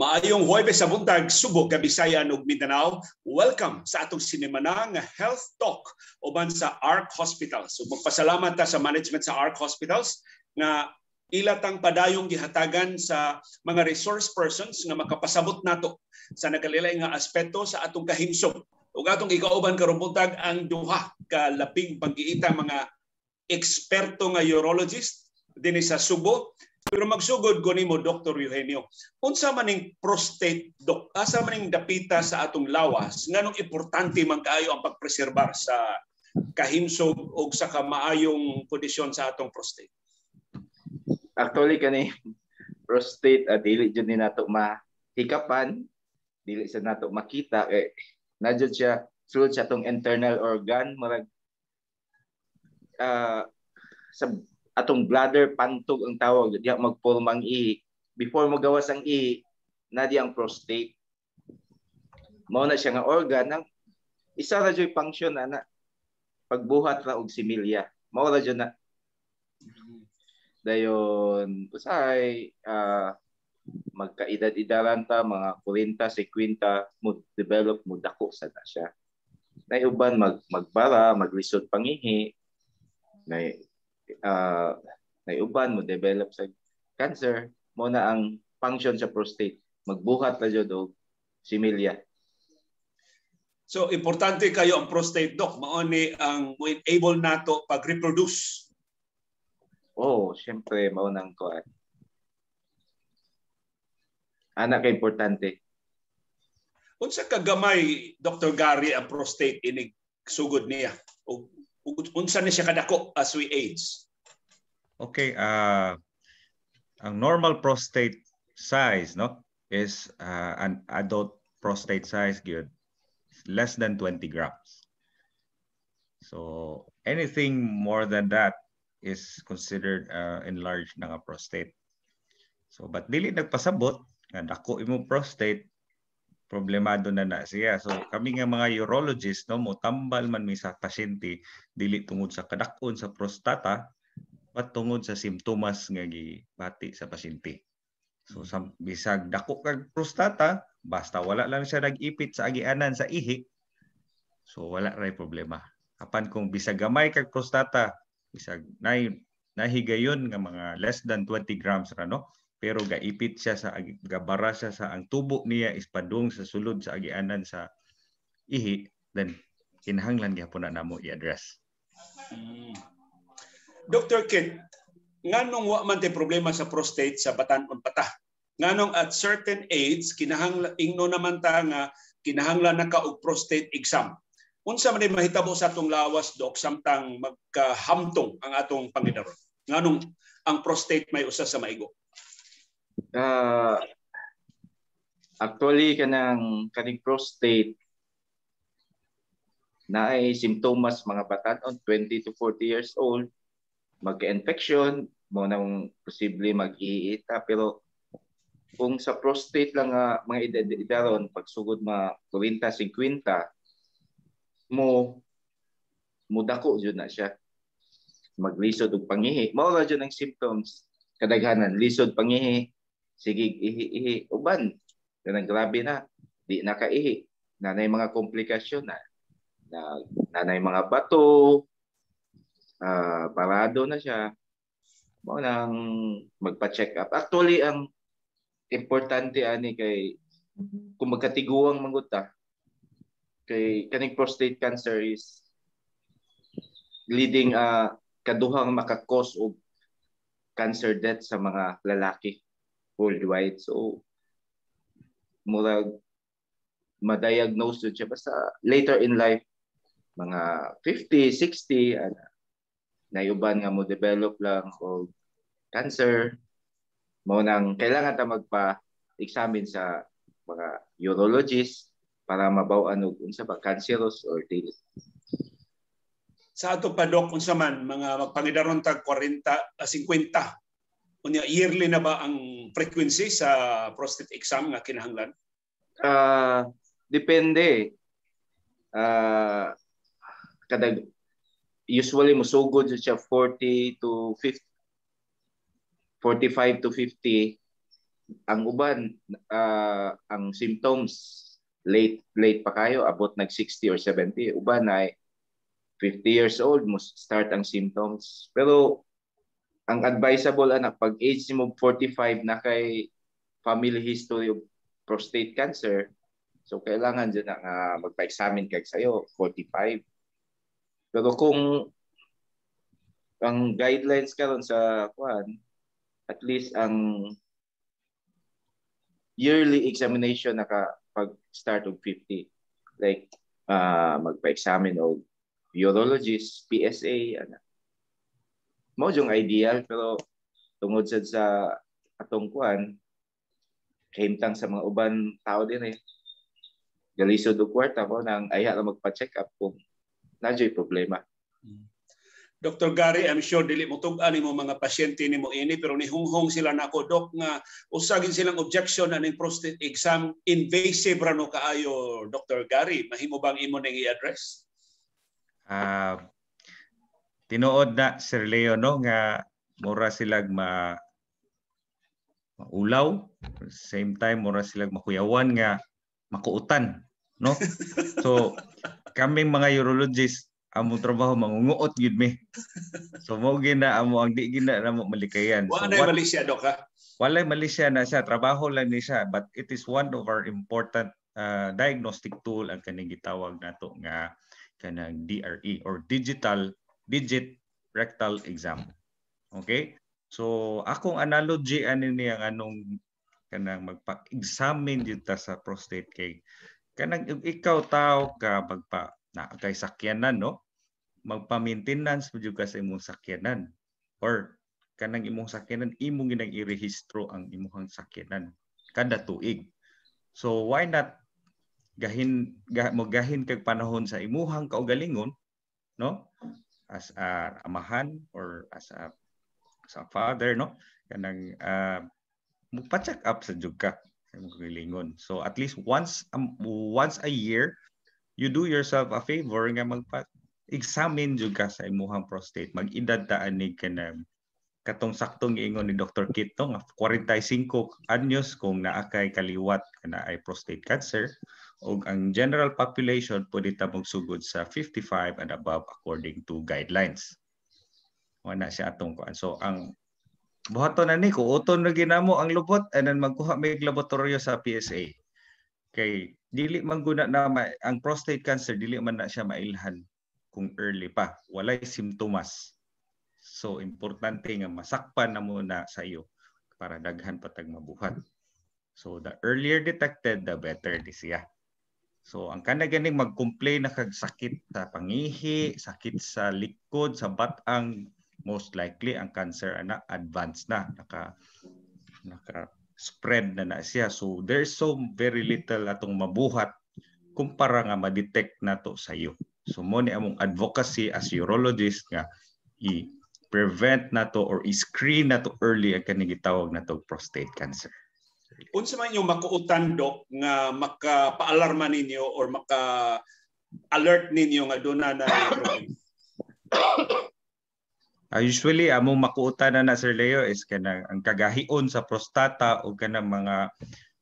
Maayong Huwebes sa buntag, Subo, Gabisayan ug Mindanao. Welcome sa atong sinimanang Health Talk uban sa ARC Hospitals. So magpasalamat ta sa management sa ARC Hospitals nga ilatang padayong gihatagan sa mga resource persons nga makapasabot nato sa nakalilay nga aspeto sa atong kahimsog. Ug atong ikauban karon buntag ang duha ka labing pagiita mga eksperto nga urologist dinhi sa Subo pero magsugod ko nimo Dr. Eugenio, unsa maning prostate doc, asa maning dapita sa atong lawas nganong importante man kaayo ang pagpreserbar sa kahimsog o sa kamaayong kondisyon sa atong prostate. Actually kani prostate at ah, dili jud ni nato mahikapan, dili sa nato makita kay eh, nadjud siya sulod sa atong internal organ marag uh, ah, sa atong bladder pantog ang tawag diha magpormang i before magawas ang i na di ang prostate mao na siya nga organ ang isa ra joy function ana pagbuhat ra og similya mao ra na dayon usay uh, ah, magkaedad idalan ta mga 40 50 mo develop mo dako sa na siya na uban mag magbara maglisod pangihi na uh, ah, naiuban mo develop sa cancer mo na ang function sa prostate magbuhat na jud og oh, similya So importante kayo ang prostate doc mao ni ang mo enable nato pag reproduce. Oh, syempre mao nang kuan. Ah. Ana kay importante. Unsa kagamay Dr. Gary ang prostate inig sugod niya o unsa ni siya kadako as we age? Okay, uh, ang normal prostate size no is uh, an adult prostate size good less than 20 grams. So anything more than that is considered uh, enlarged na nga prostate. So but dili nagpasabot nga dako imo prostate problemado na na siya. So kami nga mga urologist no mo tambal man mi sa pasyente dili tungod sa kadakon sa prostata but tungod sa simptomas nga gibati sa pasyente. So hmm. sa bisag dako kag prostata basta wala lang siya nag-ipit sa agianan sa ihi so wala ray problema. Apan kung bisag gamay kag prostata bisag nay nahigayon nga mga less than 20 grams ra no pero gaipit siya sa gabara siya sa ang tubo niya ispadung sa sulod sa agianan sa ihi then kinahanglan gihapon na namo i-address. Hmm. Dr. Kent, nganong wa man tay problema sa prostate sa batan-on pata? Nganong at certain age kinahanglan ingno naman ta nga kinahanglan na og prostate exam. Unsa man mahitabo sa atong lawas dok samtang magkahamtong ang atong Panginoon. Nganong ang prostate may usa sa maigo? uh, actually kanang kaning prostate na ay simptomas mga batanon 20 to 40 years old magka-infection mo nang posible mag-iita pero kung sa prostate lang nga ah, mga edad daron pagsugod ma 40 50 mo mudako jud na siya maglisod og pangihi mao ra jud ang symptoms kadaghanan lisod pangihi sige ihi-ihi uban kanang grabe na di nakaihi nanay mga komplikasyon na na nanay mga bato uh, ah, parado na siya mo nang magpa-check up actually ang importante ani kay kung magkatiguang manguta ah, kay kaning prostate cancer is leading uh, kaduhang makakos og cancer death sa mga lalaki worldwide. So, murag ma-diagnose siya basta later in life mga 50, 60 ana nayuban nga mo develop lang og cancer mo nang kailangan ta magpa-examine sa mga urologist para mabaw-an og unsa ba cancerous or dili. Sa ato pa dok unsa man mga magpangidaron tag 40 50 Unya yearly na ba ang frequency sa prostate exam nga kinahanglan? Uh, depende. Uh, ah, kadag usually musugod so siya 40 to 50 45 to 50 ang uban uh, ang symptoms late late pa kayo about nag 60 or 70 uban ay 50 years old mo start ang symptoms pero ang advisable anak pag age mo 45 na kay family history of prostate cancer, so kailangan din na magpa-examine kag sa'yo, 45. Pero kung ang guidelines karon sa kwan at least ang yearly examination naka pag start of 50. Like uh, magpa-examine og urologist, PSA, ano, mo yung ideal pero tungod sad sa atong kuan kahimtang sa mga uban tao din eh galisod og kwarta ko nang ayha lang magpa-check up kung nadyo'y problema. Mm. Dr. Gary, I'm sure dili mo tugan an nimo mga pasyente nimo ini pero ni hunghong sila ko doc nga usagin silang objection aning prostate exam invasive ra no kaayo Dr. Gary mahimo bang imo ning i-address? Uh, tinuod na Sir Leo no nga mura silag ma ulaw same time mura silag makuyawan nga makuutan no so kami mga urologist amo trabaho mangunguot gid mi so mo gina amo ang di gina namo malikayan so, wala mali siya dok ha wala mali siya na siya trabaho lang ni siya but it is one of our important uh, diagnostic tool ang kaning gitawag nato nga kanang DRE or digital digit rectal exam. Okay? So akong analogy ani niya anong kanang magpa-examine jud ta sa prostate kay kanang ikaw tao ka magpa na kay sakyanan no magpa-maintenance pud ka sa imong sakyanan or kanang imong sakyanan imong ginang irehistro ang imong sakyanan kada tuig. So why not gahin gah, mogahin kag panahon sa imuhang kaugalingon no as a amahan or as a as a father no kanang uh, ah, pa-check up sa jud ka gilingon so at least once um, once a year you do yourself a favor nga magpa examine jud ka sa imong prostate mag-edad ta ani kanang katong saktong giingon ni Dr. Kito nga 45 anyos kung naa kay kaliwat na ay prostate cancer ug ang general population pwede ta sugod sa 55 and above according to guidelines. Wala siya atong kuan. So ang buhaton na ni ko uton na ginamo ang lubot and then magkuha may laboratorio sa PSA. Kay dili man na ma- ang prostate cancer dili man na siya mailhan kung early pa. Walay simptomas So importante nga masakpan na muna sa iyo para daghan patag mabuhat. So the earlier detected, the better di siya. So ang kana ganing mag-complain na sakit sa pangihi, sakit sa likod, sa batang most likely ang cancer ana advanced na naka naka spread na na siya. So there's so very little atong mabuhat kumpara nga ma-detect na to sa iyo. So mo ni among advocacy as urologist nga i prevent na to or screen na to early ang kaning gitawag na to prostate cancer. Unsa man yung makuutan dok nga makapaalarma ninyo or maka alert ninyo nga do na na Uh, usually among makuutan na na Sir Leo is kana ang kagahion sa prostata o kana mga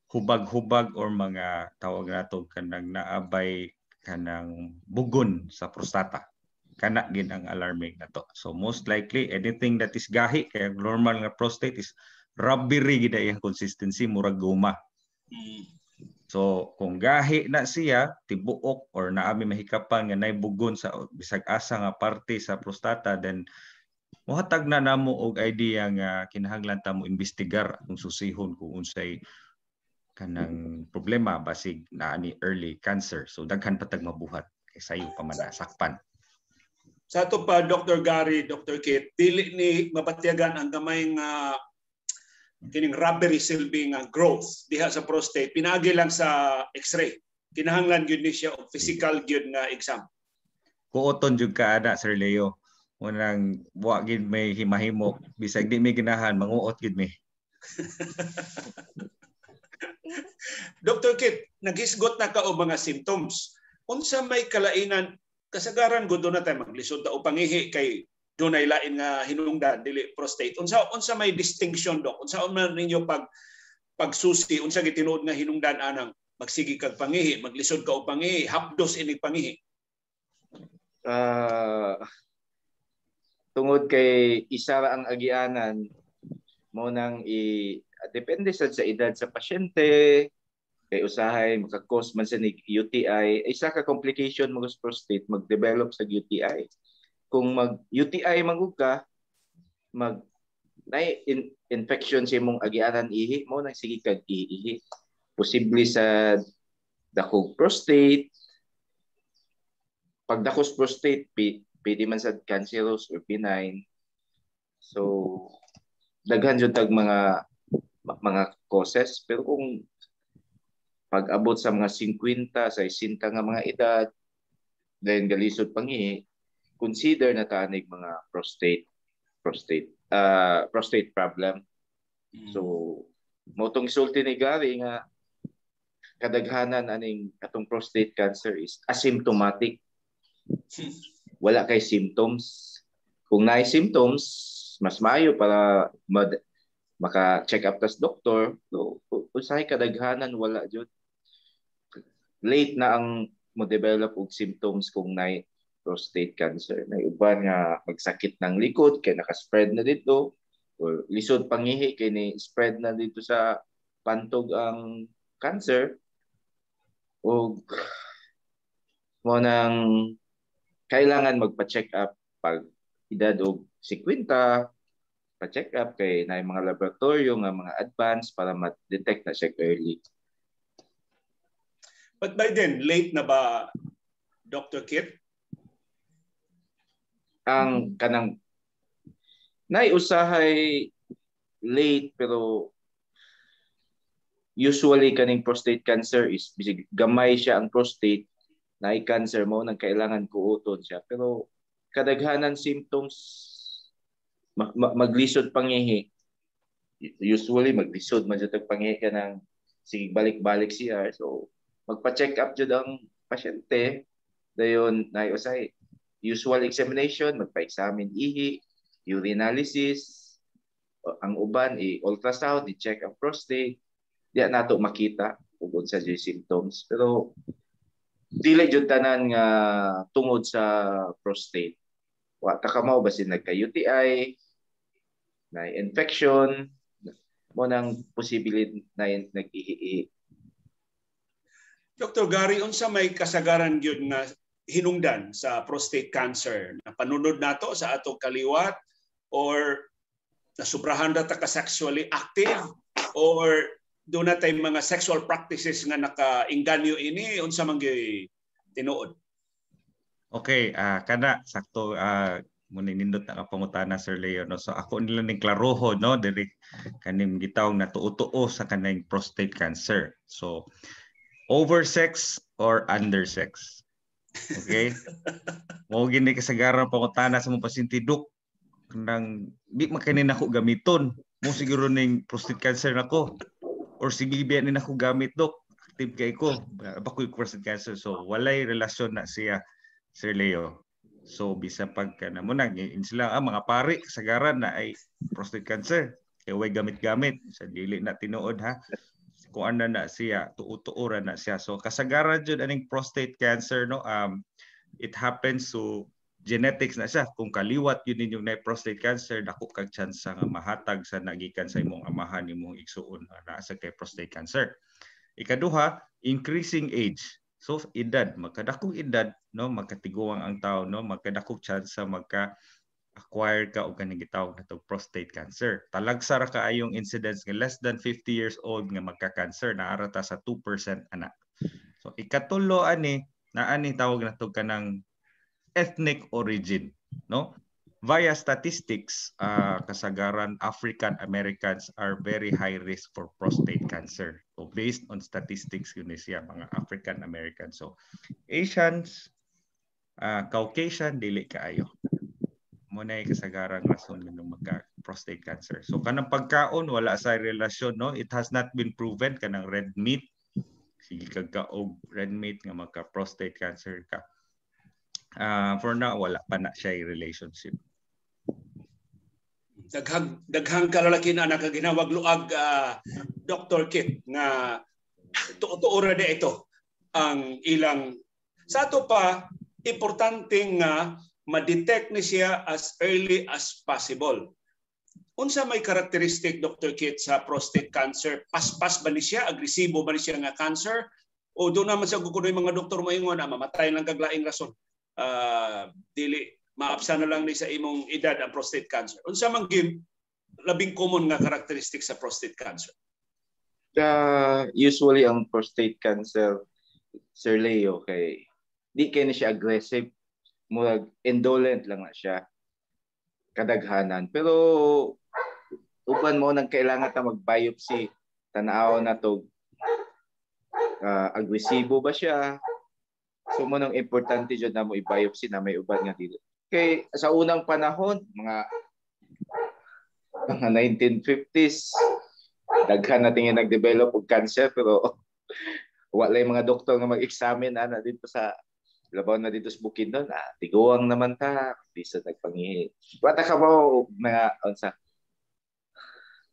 hubag-hubag or mga tawag nato kanang naabay kanang bugon sa prostata kana gin ang alarming na to. So most likely anything that is gahi kay normal nga prostate is rubbery gid ang consistency murag guma. So kung gahi na siya tibuok or naami mahikapan nga nay bugon sa bisag asa nga parte sa prostata then mohatag na namo og idea nga kinahanglan ta mo imbestigar kung susihon kung unsay kanang problema basig na ani early cancer. So daghan patag mabuhat kay sayo pa man sakpan sa ato pa Dr. Gary, Dr. Kit, dili ni mapatiyagan ang gamay nga uh, kining rubbery silbing nga uh, growth diha sa prostate pinaagi lang sa x-ray. Kinahanglan gyud ni siya og physical gyud nga exam. Kuoton jud ka ana Sir Leo. Unang wa gid may himahimok bisag di may ginahan manguot gid mi. Dr. Kit, naghisgot na ka og mga symptoms. Unsa may kalainan kasagaran gud na tayo maglisod ta o pangihi kay dunay lain nga hinungdan dili prostate unsa unsa may distinction dok unsa man ninyo pag pagsusi unsa gitinuod nga hinungdan anang magsigi kag pangihi maglisod ka og pangihi hapdos ini pangihi uh, tungod kay isa ang agianan mo nang i depende sa sa edad sa pasyente kay usahay maka-cause man sa UTI eh, isa ka complication mo sa prostate mag-develop sa UTI kung mag UTI magug ka mag na in, infection sa imong agianan ihi mo nang sige kag ihi posible sa dakog prostate pag dakos prostate pwede man sa cancerous or benign so daghan jud tag mga mga causes pero kung pag abot sa mga 50 sa 60 nga mga edad then galisod pangi consider na tanig mga prostate prostate uh, prostate problem hmm. so motong tong isulti ni Gary nga kadaghanan aning atong prostate cancer is asymptomatic wala kay symptoms kung naay symptoms mas maayo para mad, maka check up tas doktor so usahay kadaghanan wala jud late na ang mo-develop og symptoms kung nay prostate cancer. May uban nga magsakit ng likod kay naka-spread na dito or lisod pangihi kay ni spread na dito sa pantog ang cancer o mo nang kailangan magpa-check up pag edad og 50 pa-check up kay na mga laboratory nga mga advance para ma-detect na siya early But by then, late na ba Dr. Kit? Ang kanang naiusahay late pero usually kaning prostate cancer is bisig gamay siya ang prostate na cancer mo nang kailangan kuuton siya pero kadaghanan symptoms maglisod pangihi usually maglisod man jud pangihi ka nang sige balik-balik siya so magpa-check up jud ang pasyente dayon na usay usual examination magpa-examine ihi urinalysis ang uban i ultrasound i check ang prostate diya nato makita kung unsa jud symptoms pero dili jud tanan nga tungod sa prostate wa ta kamaw basin nagka UTI na infection mo nang posibilidad na nag Dr. Gary, unsa may kasagaran gyud na hinungdan sa prostate cancer? Na panunod nato sa atong kaliwat or nasubrahan na ta ka sexually active or do na tay mga sexual practices nga nakainganyo ini unsa mang gyud tinuod? Okay, uh, ah, kada sakto uh, ah, muna nindot na kapangutana Sir Leo no so ako nila ning klaroho no diri kanim gitawag natuo-tuo sa kanang prostate cancer so oversex or undersex. Okay? Mo gini kasagaran pangutana sa mong pasintiduk nang di makanin ako gamiton. Mo siguro ning prostate cancer nako or sige biya ni ako gamit dok active kay ko Ba bakoy prostate cancer so walay relasyon na siya Sir Leo. So bisa pagka na mo nang sila ah, mga pare kasagaran na ay prostate cancer kay way gamit-gamit sa dili na tinuod ha kung ano na siya, tuutuura na siya. So kasagaran jud aning prostate cancer no um it happens to genetics na siya kung kaliwat yun ninyong na prostate cancer dako kag chance nga mahatag sa nagikan sa imong amahan imong igsuon ah, na sa kay prostate cancer. Ikaduha, increasing age. So edad, magkadakong edad no, magkatiguang ang tao no, magkadakong chance sa magka acquire ka o kanigitaw na prostate cancer. Talagsa ra kaayong incidence ng less than 50 years old nga magka-cancer na arata sa 2% anak. So ikatulo ani na ani tawag na tug kanang ethnic origin, no? Via statistics, uh, ah, kasagaran African Americans are very high risk for prostate cancer. So based on statistics yun eh siya mga African Americans. So Asians, uh, Caucasian dili kaayo mo na kasagarang rason nga magka prostate cancer. So kanang pagkaon wala sa relasyon no, it has not been proven kanang red meat sige kag kaog red meat nga magka prostate cancer ka. Uh, for now wala pa na siya relationship. Daghang daghang kalalaki na nakaginawag luag uh, ah, Dr. Kit nga tuora na ito ang ilang sa ato pa importante nga ma-detect ni siya as early as possible. Unsa may karakteristik Dr. Kit sa prostate cancer? Paspas ba ni siya? Agresibo ba ni siya nga cancer? O doon naman sa kukunoy mga doktor mo ingon na ah, mamatay lang kag laing rason. Uh, dili maapsa na lang ni sa imong edad ang prostate cancer. Unsa man gim labing common nga karakteristik sa prostate cancer? Uh, usually ang prostate cancer Sir Leo kay di kay na siya aggressive murag indolent lang na siya kadaghanan pero uban mo nang kailangan ta mag-biopsy tanaw na to uh, agresibo ba siya so mo nang importante jud na mo i-biopsy na may uban nga dili kay sa unang panahon mga mga 1950s daghan na tingin nag-develop og cancer pero wala yung mga doktor nga mag-examine ana dito sa labaw na dito sa bukid nun, ah, tiguang naman ta, di sa nagpangihi. Bata ka ba mga, unsa,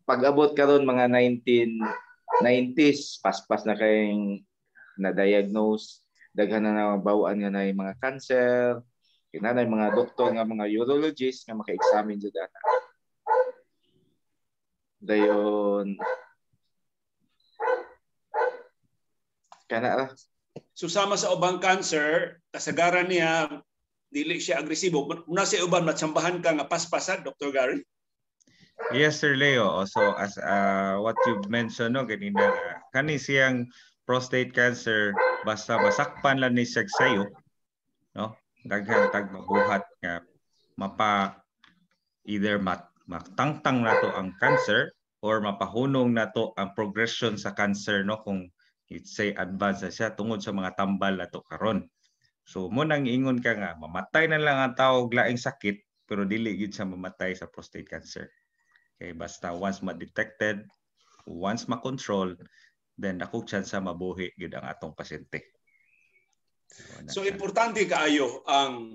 pag-abot ka ron mga 1990s, paspas na kayong na-diagnose, daghan na nabawaan nga na yung mga cancer, kinanay mga doktor nga mga urologist nga maka-examine sa data. Ah. Dayon, kana ah, susama sa ubang cancer kasagara niya dili siya agresibo muna sa uban matsambahan ka nga paspasa Dr. Gary Yes sir Leo oh, So as uh, what you've mentioned no kanina kani siyang prostate cancer basta masakpan lang ni siya sayo no daghang tag mabuhat nga mapa either mat matangtang nato ang cancer or mapahunong nato ang progression sa cancer no kung It say advance na siya tungod sa mga tambal ato karon. So mo nang ingon ka nga mamatay na lang ang tao og laing sakit pero dili gyud siya mamatay sa prostate cancer. Okay, basta once ma-detected, once ma-control, then ako chance sa mabuhi gid ang atong pasyente. So, so importante kaayo ang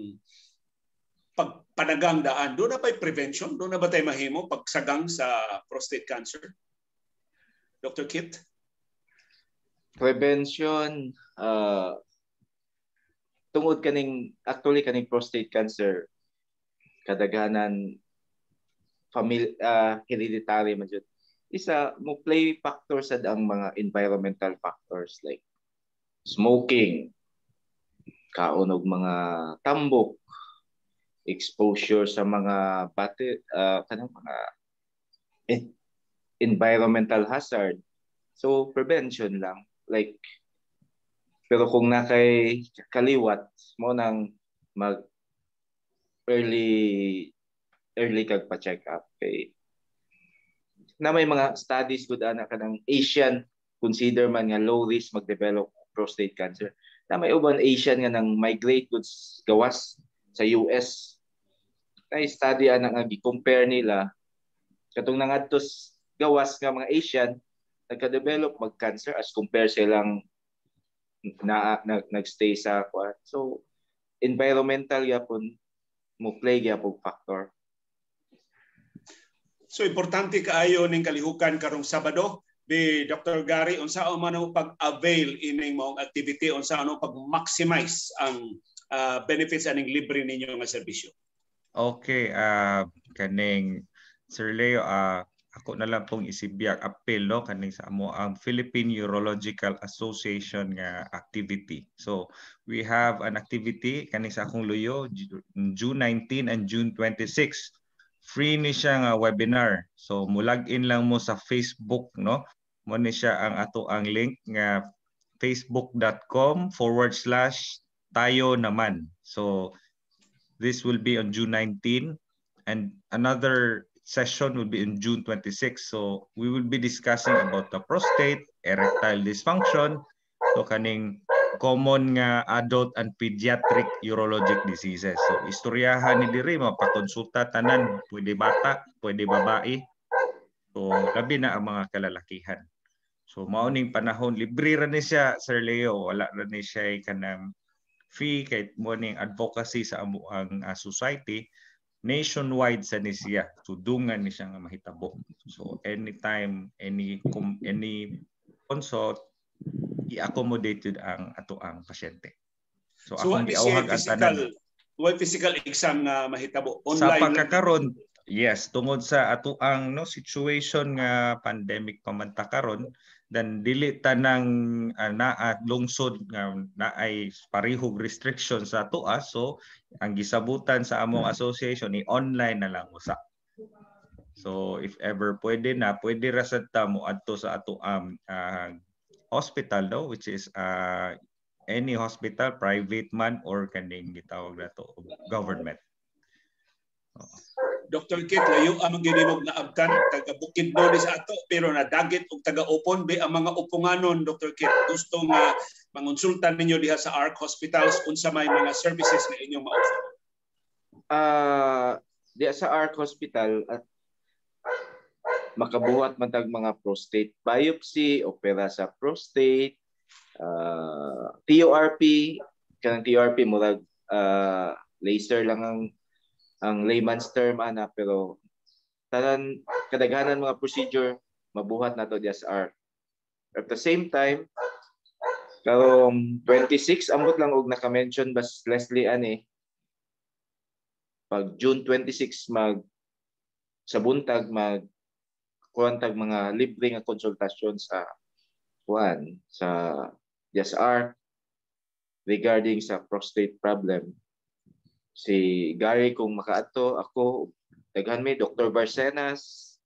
pagpanagang daan. Doon na pay prevention? do na ba tay mahimo pagsagang sa prostate cancer? Dr. Kit? prevention uh, tungod kaning actually kaning prostate cancer kadaghanan family uh, ah, hereditary man jud isa mo play factor sad ang mga environmental factors like smoking kaon og mga tambok exposure sa mga bate uh, kanang mga eh, environmental hazard so prevention lang like pero kung na kay kaliwat mo nang mag early early kag pa check up kay na may mga studies gud ana ka ng Asian consider man nga low risk magdevelop prostate cancer na may uban Asian nga nang migrate gud gawas sa US na study ana nga gi-compare nila katong nangadto gawas nga mga Asian nagka-develop mag-cancer as compare silang na, na nag-stay sa kwan. So environmental yapon mo play yapon factor. So importante kaayo ning kalihukan karong Sabado bi Dr. Gary unsa man pag-avail ining maong activity unsa ano pag-maximize ang uh, benefits aning libre ninyo nga serbisyo. Okay, uh, kaning Sir Leo, uh, ako na lang tong isibiyak appeal no kaning sa amo ang Philippine Urological Association nga activity. So we have an activity kaning sa akong luyo June 19 and June 26. Free ni siya nga webinar. So mulag-in lang mo sa Facebook no. Mo ni siya ang ato ang link nga facebook.com forward slash tayo naman. So this will be on June 19 and another session will be in June 26. So we will be discussing about the prostate, erectile dysfunction, so kaning common nga adult and pediatric urologic diseases. So istoryahan ni diri mapakonsulta tanan, pwede bata, pwede babae. So gabi na ang mga kalalakihan. So mauning panahon libre ra ni siya Sir Leo, wala ra ni siya kanang fee kay mo ning advocacy sa amuang uh, ah, society nationwide sa ni siya dungan ni siya mahitabo so anytime any any consult i-accommodated ang ato ang pasyente so, so akong giawhag at tanan why physical exam nga mahitabo online sa pagkakaron yes tungod sa ato ang no situation nga pandemic pamanta karon dan dili tanang uh, ah, naa lungsod nga um, naay parihog restriction sa atoa so ang gisabutan sa among hmm. association ni online na lang usa so if ever pwede na pwede ra sad ta mo adto sa ato um, uh, hospital daw which is uh, any hospital private man or kaning gitawag nato government oh. Dr. Kit, layo ang ginibog na abkan, taga Bukid Dole sa ato, pero nadagit o taga Upon, be ang mga upunganon, Dr. Kit. Gusto nga mangonsulta ninyo diha sa ARC Hospitals kung sa may mga services na inyong ma-offer. Uh, ah, diha sa ARC Hospital, at makabuhat man tag mga prostate biopsy, opera sa prostate, uh, ah, TORP, kanang TORP murag uh, laser lang ang ang layman's term ana pero tanan kadaghanan mga procedure mabuhat na to just art. At the same time karong 26 ambot lang og naka-mention bas Leslie ani eh. pag June 26 mag sa buntag mag kuantag mga libre nga konsultasyon sa kuan sa DSR regarding sa prostate problem si Gary kung makaato, ako, daghan may Dr. Barcenas,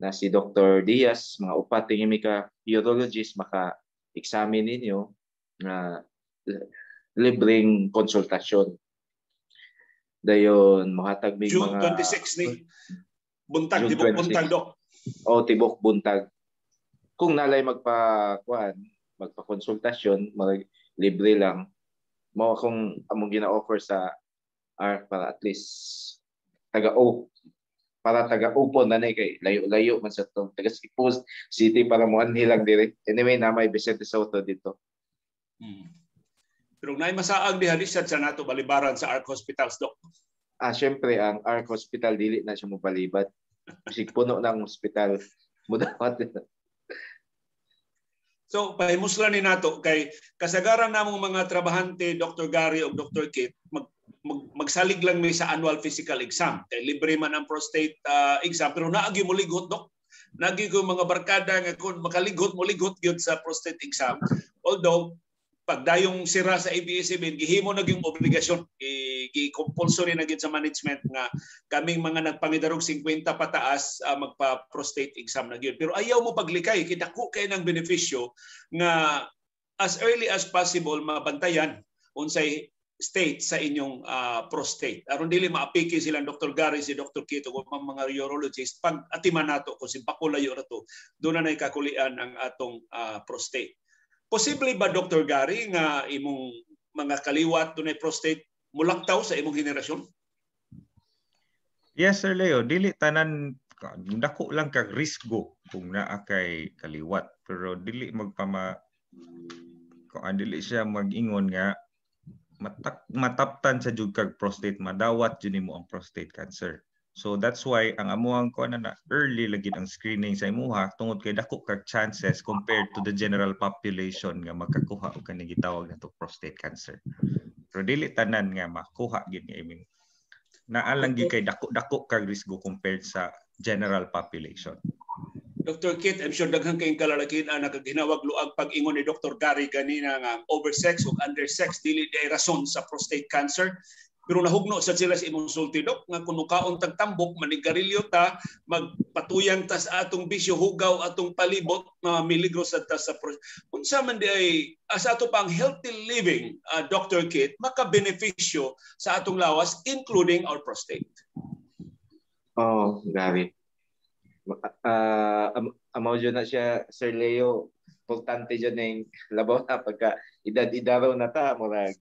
na si Dr. Diaz, mga upat tingin ka urologist maka-examine ninyo na uh, libreng konsultasyon. Dayon, mahatag may June mga... June 26 ni. Buntag, June tibok 26. buntag, Dok. O, tibok buntag. Kung nalay magpa, kuan, magpa-konsultasyon, mag libre lang, mo akong among gina-offer sa R para at least taga O para taga upo na nay kay layo-layo man sa tong taga Sipos City para mo anhilang dire. Anyway, na may Vicente Soto dito. Hmm. Pero naay masaag diha di sa nato balibaran sa Arc Hospitals doc. Ah, syempre ang Arc Hospital dili na siya mo balibad. Bisig puno ng hospital. Mudawat. So, pahimuslan ni nato kay kasagaran namong mga trabahante, Dr. Gary o Dr. Kit, mag, mag, magsalig lang may sa annual physical exam. Kay libre man ang prostate uh, exam, pero naagi mo ligot, Dok. Naagi ko mga barkada nga kung makaligot mo ligot gyud sa prostate exam. Although, pagdayong sira sa ABS-CBN gihimo na yung obligasyon gi-compulsory na gid sa management nga kaming mga nagpangidarog 50 pataas uh, magpa-prostate exam na gyud pero ayaw mo paglikay kita ko kay ng benepisyo nga as early as possible mabantayan unsay state sa inyong uh, prostate. Aron dili maapiki sila Dr. Gary si Dr. Kito o mga urologist pag atiman nato kung simpakulayo ra to do na nay kakulian ang atong uh, prostate. Posible ba, Dr. Gary, nga imong mga kaliwat dunay prostate mulaktaw sa imong henerasyon? Yes, Sir Leo. Dili tanan dako lang kag risgo kung naa kay kaliwat pero dili magpama kung ah, dili siya magingon nga matak, mataptan sa jud kag prostate madawat jud mo ang prostate cancer So that's why ang amuhang ko na, na early lagi ang screening sa imuha tungod kay dako ka chances compared to the general population nga makakuha og kaning gitawag nato prostate cancer. Pero dili tanan nga makuha gid nga I mean naa lang gid kay dako-dako ka risgo compared sa general population. Dr. Kit, I'm sure daghang kayong kalalakin na ah, nakaginawag luag pag-ingon ni Dr. Gary ganina nga oversex o undersex dili day rason sa prostate cancer. Pero nahugno sa sila sa imong sulti, Dok, nga kung mukaon tagtambok, manigarilyo ta, magpatuyang ta sa atong bisyo, hugaw, atong palibot, mga miligro sa ta sa Unsa man di ay, ah, sa ato pang healthy living, uh, ah, Dr. Kit, makabenepisyo sa atong lawas, including our prostate. Oh, grabe. Uh, am- amaw na siya, Sir Leo, importante dyan yung labaw na pagka edad idaraw na ta, murag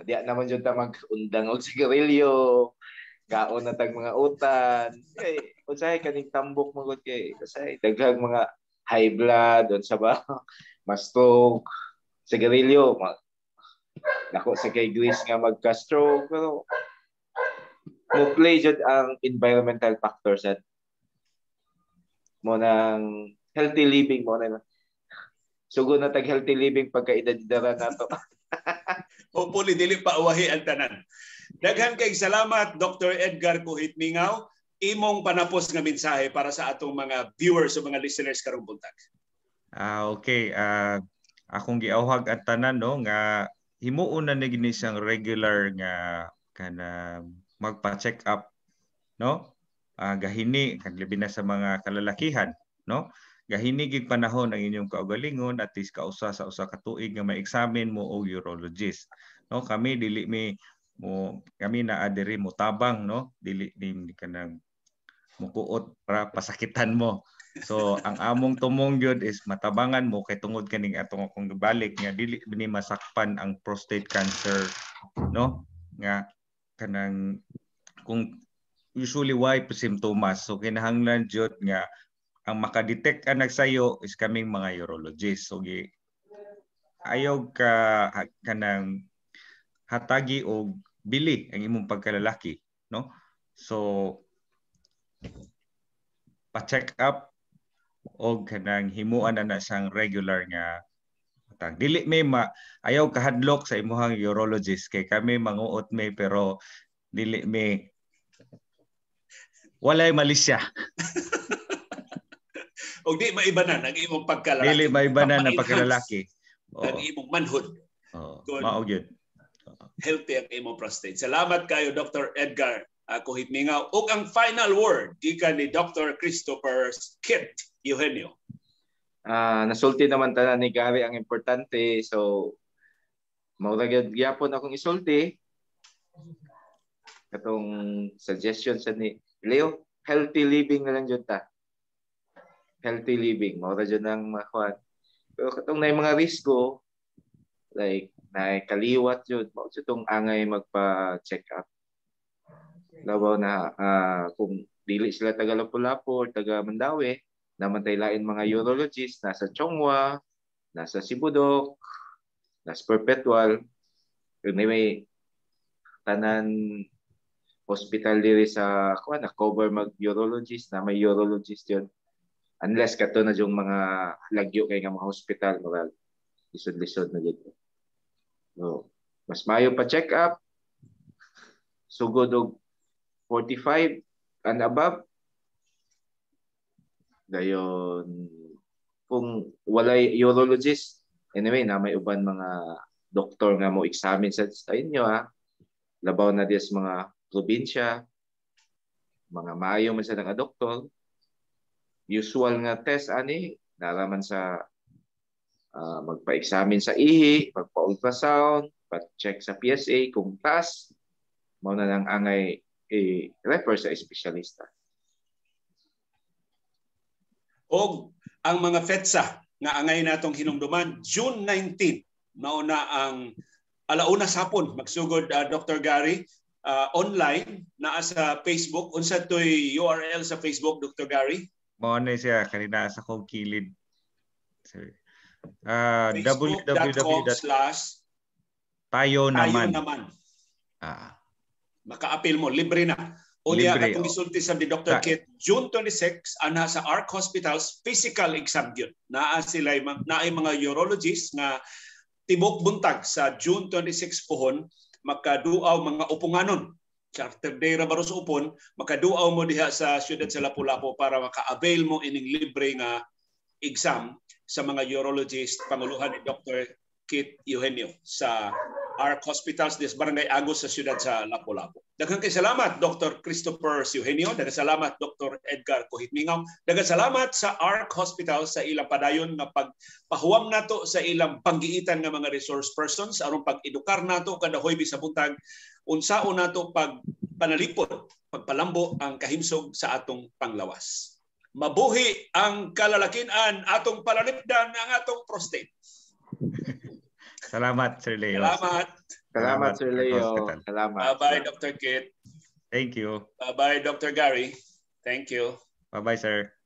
Diya naman jud ta mag-undang og sigarilyo, kaon na tag mga utan. Kay usahay kaning tambok mo gud kay kasi daghang mga high blood on sa ba, ma-stroke, sigarilyo, mag Nako sa kay Greece nga magka-stroke pero mo play jud ang environmental factors at mo nang healthy living mo na. Sugod na tag healthy living pagka edad dara nato. Hopefully, dili pa uwahi ang tanan. Daghan kay salamat, Dr. Edgar Kuhit Mingaw. Imong panapos nga mensahe para sa atong mga viewers o mga listeners karong buntag. Ah, uh, okay. Uh, akong giawhag at tanan no nga himuon na ni gini siyang regular nga kana magpa-check up no uh, gahini kag labi na sa mga kalalakihan no gahini gid panahon ang inyong kaugalingon at least kausa sa usa ka tuig nga ma-examine mo og urologist no kami dili mi mo kami na adiri mo tabang no dili ni kanang mukuot para pasakitan mo so ang among tumong gyud is matabangan mo kay tungod kaning atong akong gibalik nga dili ni masakpan ang prostate cancer no nga kanang kung usually why pa so kinahanglan jud nga ang makadetect anak sayo is kaming mga urologist so gi ayaw ka kanang hatagi og bili ang imong pagkalalaki, no? So pa-check up og kanang himuan na na siyang regular nga tag dili may ma, ayaw kahadlok sa imuhang urologist kay kami manguot may pero dili may walay mali siya og di maibanan ang imong pagkalalaki dili maibanan ang pagkalalaki ang imong manhod oh. mao gyud healthy ang imong prostate. Salamat kayo Dr. Edgar ako hitmingaw. ug ang final word, gikan ni Dr. Christopher Kit Eugenio. Uh, nasulti naman tala ni Gary ang importante. So, maurag gyapon akong isulti. Katong suggestion sa ni Leo, healthy living na lang jud ta. Healthy living. mao Maura dyan ang makuha. Pero katong na mga risko, Like, kaliwat yun. mo itong angay magpa-check up. Labaw na uh, kung dili sila taga Lapu-Lapu or taga Mandawi, namantay lain mga urologist nasa Chongwa, nasa Sibudok, nasa Perpetual. may tanan hospital diri sa kuha ano, na cover mag urologist na may urologist yon unless kato na yung mga lagyo kay nga mga hospital moral lisod-lisod na gid No. Mas mayo pa check up. Sugod og 45 and above. Dayon kung walay urologist, anyway na may uban mga doktor nga mo examine sa ayon nyo ha. Labaw na des mga probinsya, mga mayo man sa nga doktor. Usual nga test ani naraman sa uh, ah, magpa-examine sa ihi, magpa-ultrasound, pag-check sa PSA kung taas, mao na lang ang ay refer sa espesyalista. O ang mga fetsa nga angay natong hinumduman June 19 mao na ang alauna sapon magsugod uh, ah, Dr. Gary uh, online naa sa Facebook unsa toy URL sa Facebook Dr. Gary? Mao na siya kanina sa kong kilid. Sorry uh, ah, www. slash tayo naman. Tayo naman. Ah. Maka-appeal mo, libre na. O liya ka oh. kumisulti sa ni Dr. Ta- June 26, ana sa ARC Hospitals, physical exam yun. Naa sila, na mga urologists nga tibok buntag sa June 26 pohon, makaduaw mga upunganon charter day ra baro sa upon makaduaw mo diha sa siyudad sa Lapu-Lapu para maka-avail mo ining libre nga exam sa mga urologist, Panguluhan ni Dr. Kit Eugenio sa ARC Hospitals des Barangay Agos sa siyudad sa Lapu-Lapu. Daghang kay salamat Dr. Christopher Eugenio, daghang salamat Dr. Edgar Kohitmingaw, daghang salamat sa ARC Hospital sa ilang padayon nga pagpahuwam nato sa ilang panggiitan nga mga resource persons aron pag-edukar nato kada hoy sa buntag unsaon nato pag panalipod, pagpalambo ang kahimsog sa atong panglawas mabuhi ang kalalakian atong palalipdan ang atong prostate. Salamat Sir Leo. Salamat. Salamat, Salamat Sir Leo. Salamat. Bye-bye Dr. Kit. Thank you. Bye-bye Dr. Gary. Thank you. Bye-bye sir.